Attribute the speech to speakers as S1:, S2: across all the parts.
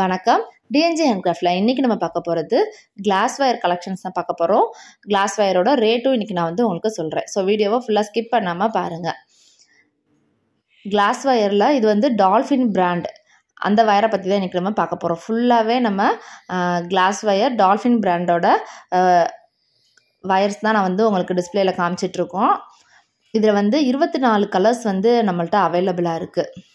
S1: வணக்கம் டிஎன்ஜி ஹேண்ட்கிராஃப்டில் இன்றைக்கி நம்ம பார்க்க போகிறது கிளாஸ் வயர் கலெக்ஷன்ஸ் தான் பார்க்க போகிறோம் கிளாஸ் வயரோட ரேட்டும் இன்றைக்கி நான் வந்து உங்களுக்கு சொல்கிறேன் ஸோ வீடியோவை ஃபுல்லாக ஸ்கிப் பண்ணாமல் பாருங்கள் கிளாஸ் வயரில் இது வந்து டால்ஃபின் பிராண்ட் அந்த வயரை பற்றி தான் இன்றைக்கி நம்ம பார்க்க போகிறோம் ஃபுல்லாகவே நம்ம கிளாஸ் வயர் டால்ஃபின் பிராண்டோட வயர்ஸ் தான் நான் வந்து உங்களுக்கு டிஸ்பிளேயில் காமிச்சிட்ருக்கோம் இதில் வந்து இருபத்தி நாலு கலர்ஸ் வந்து நம்மள்ட்ட அவைலபிளாக இருக்குது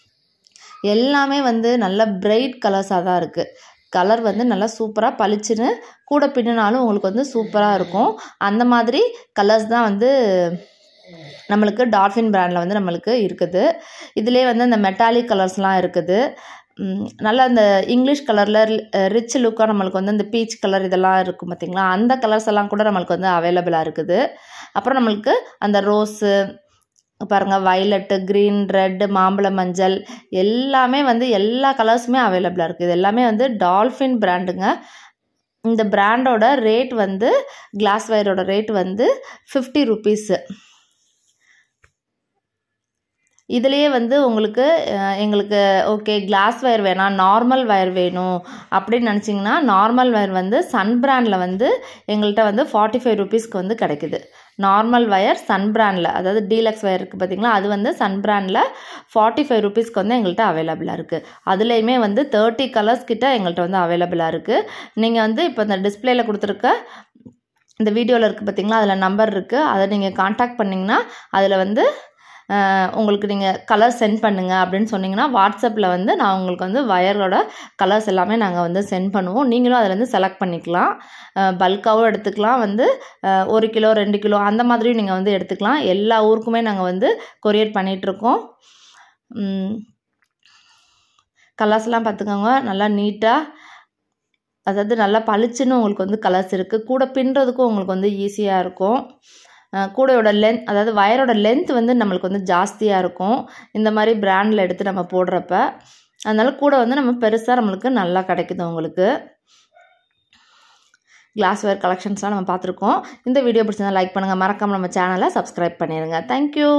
S1: எல்லாமே வந்து நல்ல பிரைட் கலர்ஸாக தான் இருக்குது கலர் வந்து நல்லா சூப்பராக பளிச்சுன்னு கூட பின்னினாலும் உங்களுக்கு வந்து சூப்பராக இருக்கும் அந்த மாதிரி கலர்ஸ் தான் வந்து நம்மளுக்கு டால்ஃபின் பிராண்டில் வந்து நம்மளுக்கு இருக்குது இதிலே வந்து அந்த மெட்டாலிக் கலர்ஸ்லாம் இருக்குது நல்லா அந்த இங்கிலீஷ் கலரில் ரிச் லுக்காக நம்மளுக்கு வந்து அந்த பீச் கலர் இதெல்லாம் இருக்கும் பார்த்திங்களா அந்த கலர்ஸ் எல்லாம் கூட நம்மளுக்கு வந்து அவைலபிளாக இருக்குது அப்புறம் நம்மளுக்கு அந்த ரோஸு பாருங்கள் வயலட்டு க்ரீன் ரெட்டு மாம்பழ மஞ்சள் எல்லாமே வந்து எல்லா கலர்ஸுமே அவைலபிளாக இருக்குது இது எல்லாமே வந்து டால்ஃபின் பிராண்டுங்க இந்த பிராண்டோட ரேட் வந்து கிளாஸ் வயரோட ரேட் வந்து ஃபிஃப்டி ருபீஸு இதுலேயே வந்து உங்களுக்கு எங்களுக்கு ஓகே கிளாஸ் ஒயர் வேணாம் நார்மல் ஒயர் வேணும் அப்படின்னு நினச்சிங்கன்னா நார்மல் ஒயர் வந்து சன் பிராண்டில் வந்து எங்கள்கிட்ட வந்து ஃபார்ட்டி ஃபைவ் ருபீஸ்க்கு வந்து கிடைக்குது நார்மல் ஒயர் சன் பிராண்டில் அதாவது டீலக்ஸ் ஒயர் இருக்குது பார்த்திங்களா அது வந்து சன் பிராண்டில் ஃபார்ட்டி ஃபைவ் ருபீஸ்க்கு வந்து எங்கள்கிட்ட அவைலபிளாக இருக்குது அதுலேயுமே வந்து தேர்ட்டி கலர்ஸ் கிட்ட எங்கள்கிட்ட வந்து அவைலபிளாக இருக்குது நீங்கள் வந்து இப்போ இந்த டிஸ்பிளேயில் கொடுத்துருக்க இந்த வீடியோவில் இருக்குது பார்த்திங்களா அதில் நம்பர் இருக்குது அதை நீங்கள் காண்டாக்ட் பண்ணிங்கன்னா அதில் வந்து உங்களுக்கு நீங்கள் கலர் சென்ட் பண்ணுங்கள் அப்படின்னு சொன்னிங்கன்னா வாட்ஸ்அப்பில் வந்து நான் உங்களுக்கு வந்து வயரோட கலர்ஸ் எல்லாமே நாங்கள் வந்து சென்ட் பண்ணுவோம் நீங்களும் அதில் வந்து செலக்ட் பண்ணிக்கலாம் பல்காகவும் எடுத்துக்கலாம் வந்து ஒரு கிலோ ரெண்டு கிலோ அந்த மாதிரியும் நீங்கள் வந்து எடுத்துக்கலாம் எல்லா ஊருக்குமே நாங்கள் வந்து கொரியர் பண்ணிகிட்ருக்கோம் கலர்ஸ்லாம் பார்த்துக்கோங்க நல்லா நீட்டாக அதாவது நல்லா பளிச்சுன்னு உங்களுக்கு வந்து கலர்ஸ் இருக்குது கூட பின்னுறதுக்கும் உங்களுக்கு வந்து ஈஸியாக இருக்கும் கூடையோட லென்த் அதாவது வயரோட லென்த் வந்து நம்மளுக்கு வந்து ஜாஸ்தியாக இருக்கும் இந்த மாதிரி பிராண்டில் எடுத்து நம்ம போடுறப்ப அதனால் கூடை வந்து நம்ம பெருசாக நம்மளுக்கு நல்லா கிடைக்குது உங்களுக்கு வேர் கலெக்ஷன்ஸ்லாம் நம்ம பார்த்துருக்கோம் இந்த வீடியோ பிடிச்சிருந்தா லைக் பண்ணுங்கள் மறக்காமல் நம்ம சேனலை சப்ஸ்கிரைப் பண்ணிடுங்க தேங்க்யூ